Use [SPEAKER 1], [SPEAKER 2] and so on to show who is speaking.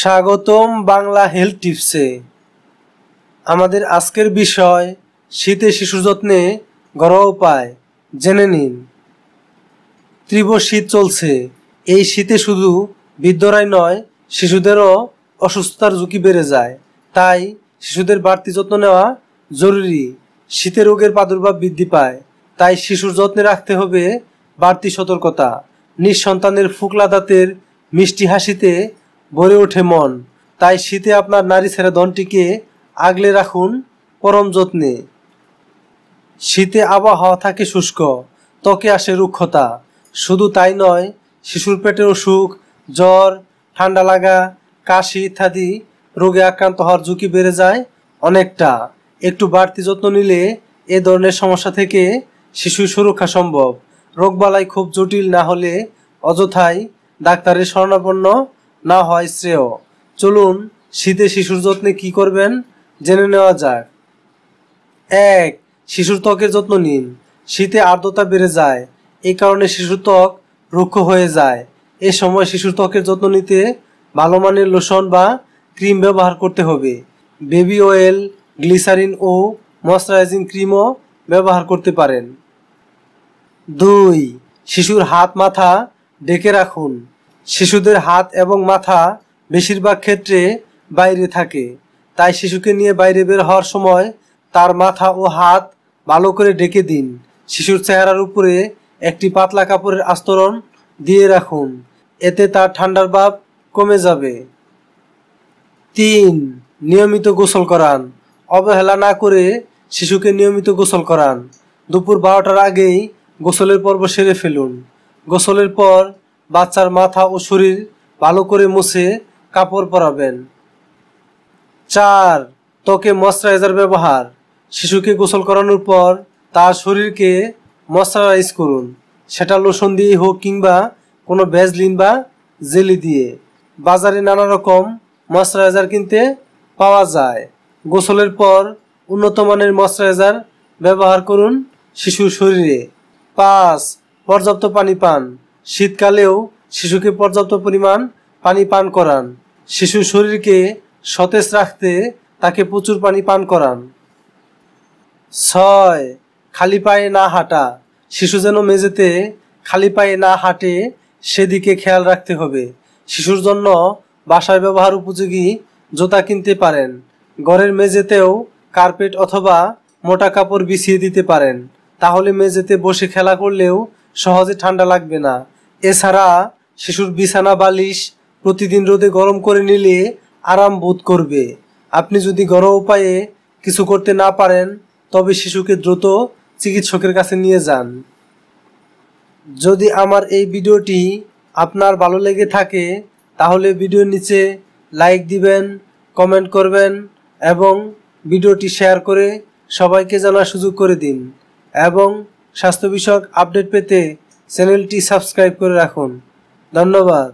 [SPEAKER 1] স্বাগতম বাংলা হেলথ টিপসে আমাদের আজকের বিষয় শীতে শিশু যত্নে ঘরোয়া উপায় জেনে নিন তীব্র শীত চলছে এই শীতে শুধু বৃদ্ধরাই নয় শিশুদেরও অসুস্থতার ঝুঁকি বেড়ে যায় তাই শিশুদের বাড়তি যত্ন নেওয়া জরুরি শীতে রোগের প্রাদুর্ভাব বৃদ্ধি পায় তাই শিশুর যত্নে রাখতে হবে বাড়তি সতর্কতা নিঃসন্তানের ফুকলা দাঁতের মিষ্টি হাসিতে ভরে ওঠে মন তাই শীতে আপনার নারী ছেড়ে দনটিকে আগলে রাখুন পরম যত্নে শীতে আবহাওয়া থাকে শুষ্ক ত্বকে আসে রুক্ষতা শুধু তাই নয় শিশুর পেটের অসুখ জ্বর ঠান্ডা লাগা কাশি ইত্যাদি রোগে আক্রান্ত হওয়ার ঝুঁকি বেড়ে যায় অনেকটা একটু বাড়তি যত্ন নিলে এ ধরনের সমস্যা থেকে শিশুর সুরক্ষা সম্ভব রোগবালাই খুব জটিল না হলে অযথায় ডাক্তারের শরণাপন্ন না হয় শ্রেয় চলুন শীতে শিশুর যত্নে কি করবেন জেনে নেওয়া যাক এক শিশুর ত্বকের যত্ন নিন শীতে আর্দ্রতা বেড়ে যায় এ কারণে শিশুর ত্বক রুক্ষ হয়ে যায় এ সময় শিশুর ত্বকের যত্ন নিতে ভালো মানের লোশন বা ক্রিম ব্যবহার করতে হবে বেবি অয়েল গ্লিসারিন ও ময়শ্চারাইজিং ক্রিমও ব্যবহার করতে পারেন দুই শিশুর হাত মাথা ডেকে রাখুন শিশুদের হাত এবং মাথা বেশিরভাগ ক্ষেত্রে বাইরে থাকে তাই শিশুকে নিয়ে বাইরে বের হওয়ার সময় তার মাথা ও হাত ভালো করে ডেকে দিন শিশুর চেহারার উপরে একটি পাতলা কাপড়ের আস্তরণ দিয়ে রাখুন এতে তার ঠান্ডার ভাব কমে যাবে তিন নিয়মিত গোসল করান অবহেলা না করে শিশুকে নিয়মিত গোসল করান দুপুর বারোটার আগেই গোসলের পর্ব সেরে ফেলুন গোসলের পর বাচ্চার মাথা ও শরীর ভালো করে মুছে কাপড় পরাবেন চার ত্বকে ময়শ্চারাইজার ব্যবহার শিশুকে গোসল করানোর পর তার শরীরকে ময়শ্চারাইজ করুন সেটা লোশন দিয়ে হোক কিংবা কোনো ভ্যাজলিন বা জেলি দিয়ে বাজারে নানা রকম ময়শ্চারাইজার কিনতে পাওয়া যায় গোসলের পর উন্নত মানের ময়শ্চারাইজার ব্যবহার করুন শিশুর শরীরে পাঁচ পর্যাপ্ত পানি পান শীতকালেও শিশুকে পর্যাপ্ত পরিমাণ পানি পান করান শিশু শরীরকে সতেজ রাখতে তাকে প্রচুর পানি পান করান ছয় খালি পায়ে না হাঁটা শিশু যেন মেঝেতে খালি পায়ে না হাঁটে সেদিকে খেয়াল রাখতে হবে শিশুর জন্য বাসায় ব্যবহার উপযোগী জুতা কিনতে পারেন ঘরের মেঝেতেও কার্পেট অথবা মোটা কাপড় বিছিয়ে দিতে পারেন তাহলে মেঝেতে বসে খেলা করলেও সহজে ঠান্ডা লাগবে না এছাড়া শিশুর বিছানা বালিশ প্রতিদিন রোদে গরম করে নিলে আরাম বোধ করবে আপনি যদি গরম উপায়ে কিছু করতে না পারেন তবে শিশুকে দ্রুত চিকিৎসকের কাছে নিয়ে যান যদি আমার এই ভিডিওটি আপনার ভালো লেগে থাকে তাহলে ভিডিওর নিচে লাইক দিবেন কমেন্ট করবেন এবং ভিডিওটি শেয়ার করে সবাইকে জানার সুযোগ করে দিন এবং স্বাস্থ্য বিষয়ক আপডেট পেতে চ্যানেলটি সাবস্ক্রাইব করে রাখুন ধন্যবাদ